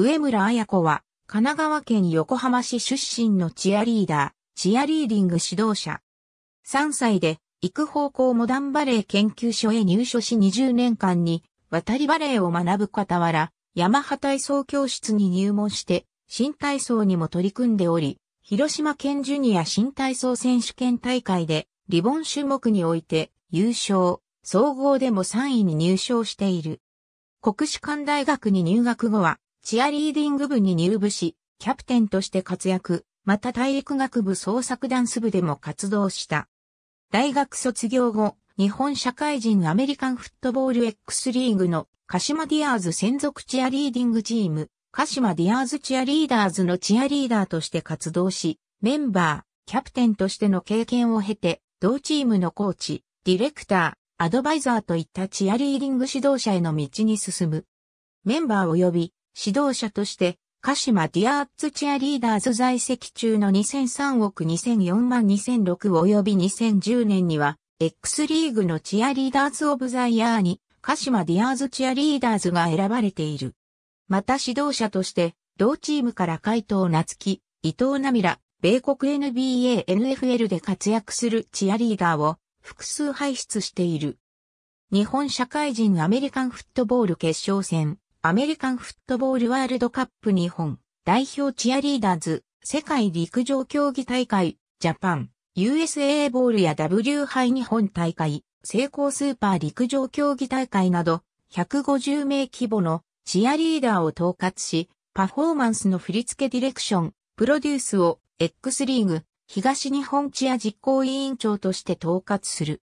上村綾子は、神奈川県横浜市出身のチアリーダー、チアリーディング指導者。3歳で、育方向モダンバレー研究所へ入所し20年間に、渡りバレーを学ぶ傍ら、山ハ体操教室に入門して、新体操にも取り組んでおり、広島県ジュニア新体操選手権大会で、リボン種目において、優勝、総合でも3位に入賞している。国士舘大学に入学後は、チアリーディング部に入部し、キャプテンとして活躍、また体育学部創作ダンス部でも活動した。大学卒業後、日本社会人アメリカンフットボール X リーグの鹿島ディアーズ専属チアリーディングチーム、鹿島ディアーズチアリーダーズのチアリーダーとして活動し、メンバー、キャプテンとしての経験を経て、同チームのコーチ、ディレクター、アドバイザーといったチアリーディング指導者への道に進む。メンバー及び指導者として、鹿島ディアーツチアリーダーズ在籍中の2003億2004万2006及び2010年には、X リーグのチアリーダーズオブザイヤーに、鹿島ディアーズチアリーダーズが選ばれている。また指導者として、同チームから海藤夏樹、伊藤奈美ら、米国 NBA、NFL で活躍するチアリーダーを複数輩出している。日本社会人アメリカンフットボール決勝戦、アメリカンフットボールワールドカップ日本、代表チアリーダーズ、世界陸上競技大会、ジャパン、USA ボールや W 杯日本大会、成功スーパー陸上競技大会など、150名規模のチアリーダーを統括し、パフォーマンスの振り付けディレクション、プロデュースを X リーグ、東日本チア実行委員長として統括する。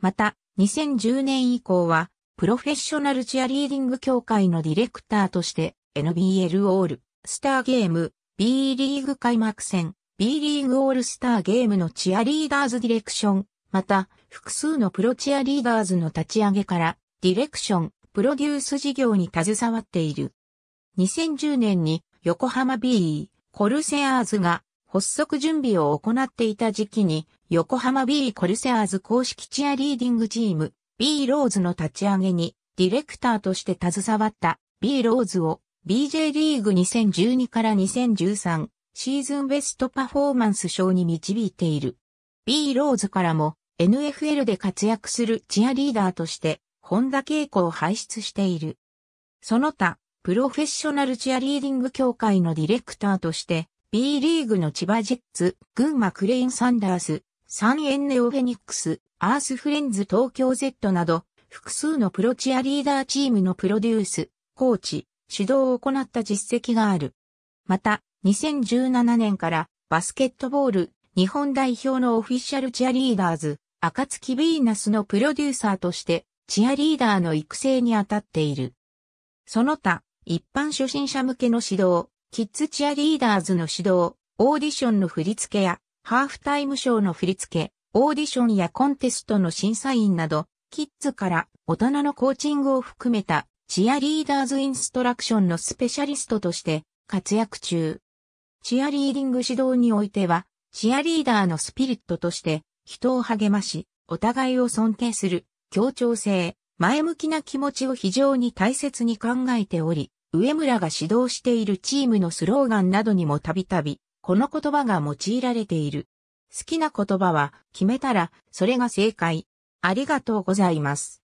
また、2010年以降は、プロフェッショナルチアリーディング協会のディレクターとして NBL オールスターゲーム B リーグ開幕戦 B リーグオールスターゲームのチアリーダーズディレクションまた複数のプロチアリーダーズの立ち上げからディレクションプロデュース事業に携わっている2010年に横浜 B コルセアーズが発足準備を行っていた時期に横浜 B コルセアーズ公式チアリーディングチーム B ローズの立ち上げにディレクターとして携わった B ローズを BJ リーグ2012から2013シーズンベストパフォーマンス賞に導いている。B ローズからも NFL で活躍するチアリーダーとして本田恵子を輩出している。その他、プロフェッショナルチアリーディング協会のディレクターとして B リーグの千葉ジェッツ、群馬クレインサンダース、サンエンネオフェニックス、アースフレンズ東京 Z など、複数のプロチアリーダーチームのプロデュース、コーチ、指導を行った実績がある。また、2017年からバスケットボール日本代表のオフィシャルチアリーダーズ、暁ビーナスのプロデューサーとしてチアリーダーの育成に当たっている。その他、一般初心者向けの指導、キッズチアリーダーズの指導、オーディションの振り付けや、ハーフタイムショーの振り付け、オーディションやコンテストの審査員など、キッズから大人のコーチングを含めたチアリーダーズインストラクションのスペシャリストとして活躍中。チアリーディング指導においては、チアリーダーのスピリットとして人を励まし、お互いを尊敬する、協調性、前向きな気持ちを非常に大切に考えており、上村が指導しているチームのスローガンなどにもたびたび、この言葉が用いられている。好きな言葉は決めたらそれが正解。ありがとうございます。